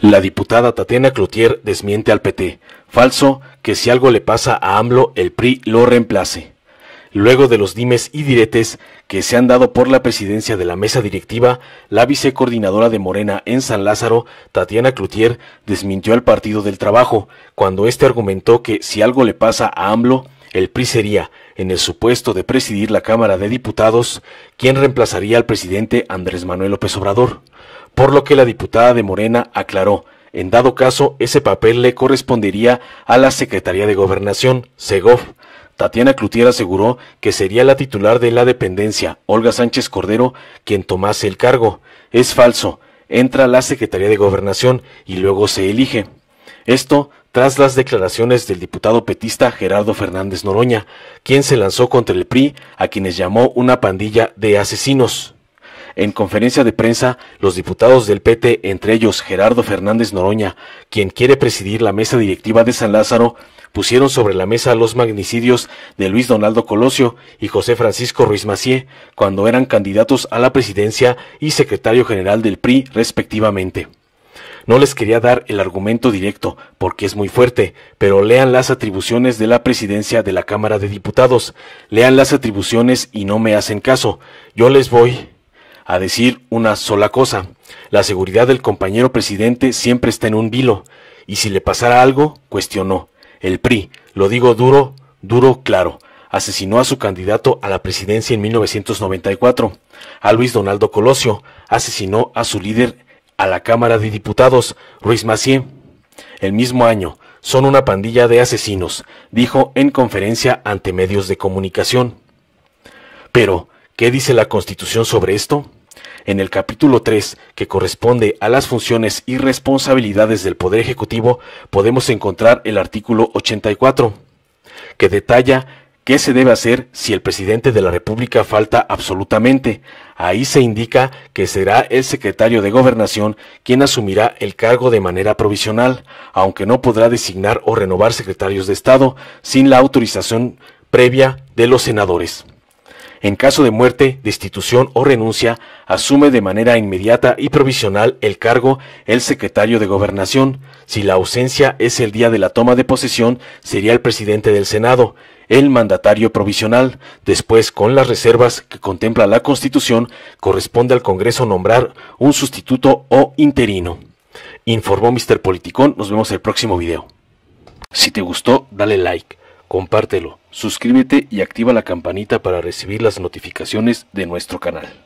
La diputada Tatiana Cloutier desmiente al PT. Falso que si algo le pasa a AMLO, el PRI lo reemplace. Luego de los dimes y diretes que se han dado por la presidencia de la mesa directiva, la vicecoordinadora de Morena en San Lázaro, Tatiana Cloutier, desmintió al Partido del Trabajo, cuando éste argumentó que si algo le pasa a AMLO, el PRI sería, en el supuesto de presidir la Cámara de Diputados, quien reemplazaría al presidente Andrés Manuel López Obrador, por lo que la diputada de Morena aclaró, en dado caso, ese papel le correspondería a la Secretaría de Gobernación, Segov. Tatiana Clutier aseguró que sería la titular de la dependencia, Olga Sánchez Cordero, quien tomase el cargo. Es falso. Entra la Secretaría de Gobernación y luego se elige. Esto tras las declaraciones del diputado petista Gerardo Fernández Noroña, quien se lanzó contra el PRI, a quienes llamó una pandilla de asesinos. En conferencia de prensa, los diputados del PT, entre ellos Gerardo Fernández Noroña, quien quiere presidir la mesa directiva de San Lázaro, pusieron sobre la mesa los magnicidios de Luis Donaldo Colosio y José Francisco Ruiz Macié, cuando eran candidatos a la presidencia y secretario general del PRI, respectivamente. No les quería dar el argumento directo, porque es muy fuerte, pero lean las atribuciones de la presidencia de la Cámara de Diputados. Lean las atribuciones y no me hacen caso. Yo les voy a decir una sola cosa. La seguridad del compañero presidente siempre está en un vilo. Y si le pasara algo, cuestionó. El PRI, lo digo duro, duro, claro, asesinó a su candidato a la presidencia en 1994. A Luis Donaldo Colosio, asesinó a su líder a la Cámara de Diputados, Ruiz Macié. El mismo año, son una pandilla de asesinos, dijo en conferencia ante medios de comunicación. Pero, ¿qué dice la Constitución sobre esto? En el capítulo 3, que corresponde a las funciones y responsabilidades del Poder Ejecutivo, podemos encontrar el artículo 84, que detalla ¿Qué se debe hacer si el presidente de la República falta absolutamente? Ahí se indica que será el secretario de Gobernación quien asumirá el cargo de manera provisional, aunque no podrá designar o renovar secretarios de Estado sin la autorización previa de los senadores. En caso de muerte, destitución o renuncia, asume de manera inmediata y provisional el cargo el secretario de Gobernación. Si la ausencia es el día de la toma de posesión, sería el presidente del Senado el mandatario provisional, después con las reservas que contempla la Constitución, corresponde al Congreso nombrar un sustituto o interino. Informó Mr. Politicón, nos vemos el próximo video. Si te gustó, dale like, compártelo, suscríbete y activa la campanita para recibir las notificaciones de nuestro canal.